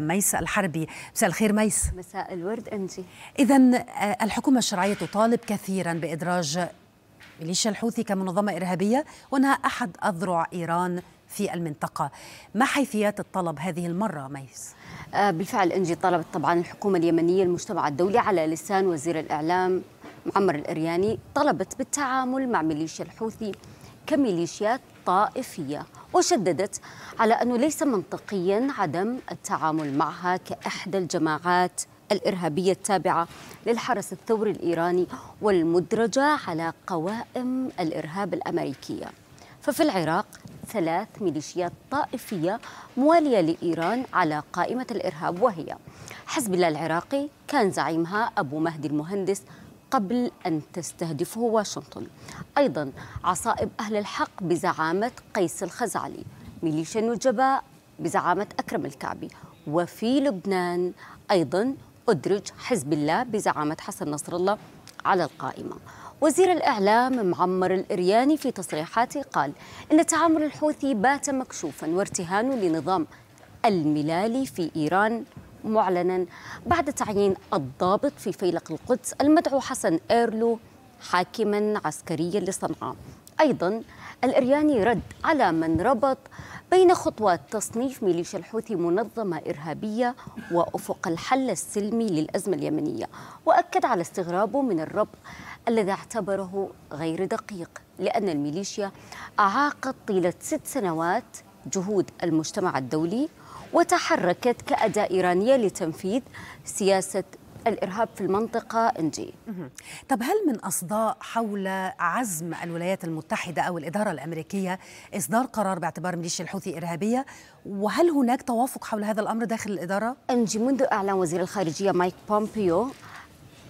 ميس الحربي مساء الخير ميس مساء الورد انجي اذا آه، الحكومه الشرعيه تطالب كثيرا بادراج ميليشيا الحوثي كمنظمه ارهابيه وانها احد اذرع ايران في المنطقه ما حيثيات الطلب هذه المره ميس آه، بالفعل انجي طلبت طبعا الحكومه اليمنيه المجتمع الدولي على لسان وزير الاعلام معمر الارياني طلبت بالتعامل مع ميليشيا الحوثي كميليشيات طائفية وشددت على أنه ليس منطقيا عدم التعامل معها كإحدى الجماعات الإرهابية التابعة للحرس الثوري الإيراني والمدرجة على قوائم الإرهاب الأمريكية ففي العراق ثلاث ميليشيات طائفية موالية لإيران على قائمة الإرهاب وهي حزب الله العراقي كان زعيمها أبو مهدي المهندس قبل أن تستهدفه واشنطن أيضا عصائب أهل الحق بزعامة قيس الخزعلي ميليشيا النجباء بزعامة أكرم الكعبي وفي لبنان أيضا أدرج حزب الله بزعامة حسن نصر الله على القائمة وزير الإعلام معمر الإرياني في تصريحاته قال إن تعامل الحوثي بات مكشوفا وارتهان لنظام الملالي في إيران معلنا بعد تعيين الضابط في فيلق القدس المدعو حسن ايرلو حاكما عسكريا لصنعاء ايضا الارياني رد على من ربط بين خطوات تصنيف ميليشيا الحوثي منظمه ارهابيه وافق الحل السلمي للازمه اليمنيه واكد على استغرابه من الربط الذي اعتبره غير دقيق لان الميليشيا اعاقت طيله ست سنوات جهود المجتمع الدولي وتحركت كأداة إيرانية لتنفيذ سياسة الإرهاب في المنطقة إنجي طب هل من أصداء حول عزم الولايات المتحدة أو الإدارة الأمريكية إصدار قرار باعتبار ميليشيا الحوثي إرهابية وهل هناك توافق حول هذا الأمر داخل الإدارة؟ إنجي منذ إعلان وزير الخارجية مايك بومبيو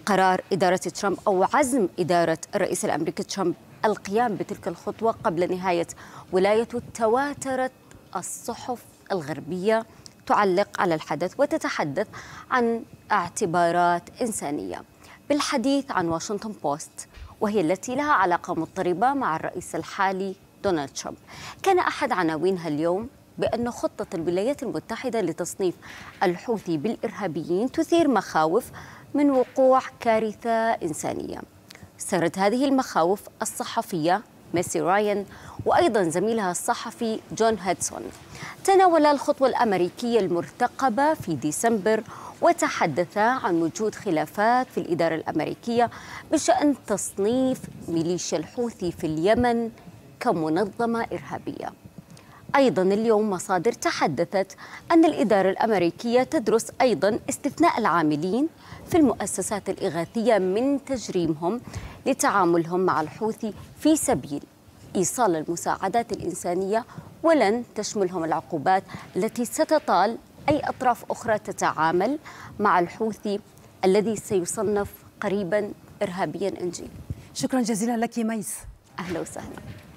قرار إدارة ترامب أو عزم إدارة الرئيس الأمريكي ترامب القيام بتلك الخطوة قبل نهاية ولايته تواترت الصحف الغربية تعلق على الحدث وتتحدث عن اعتبارات إنسانية بالحديث عن واشنطن بوست وهي التي لها علاقة مضطربة مع الرئيس الحالي دونالد ترامب كان أحد عناوينها اليوم بأن خطة الولايات المتحدة لتصنيف الحوثي بالإرهابيين تثير مخاوف من وقوع كارثة إنسانية سرد هذه المخاوف الصحفية ميسي راين وأيضا زميلها الصحفي جون هيدسون تناولا الخطوة الأمريكية المرتقبة في ديسمبر وتحدثا عن وجود خلافات في الإدارة الأمريكية بشأن تصنيف ميليشيا الحوثي في اليمن كمنظمة إرهابية أيضا اليوم مصادر تحدثت أن الإدارة الأمريكية تدرس أيضا استثناء العاملين في المؤسسات الإغاثية من تجريمهم لتعاملهم مع الحوثي في سبيل إيصال المساعدات الإنسانية ولن تشملهم العقوبات التي ستطال أي أطراف أخرى تتعامل مع الحوثي الذي سيصنف قريبا إرهابيا إنجيل شكرا جزيلا لك ميس أهلا وسهلا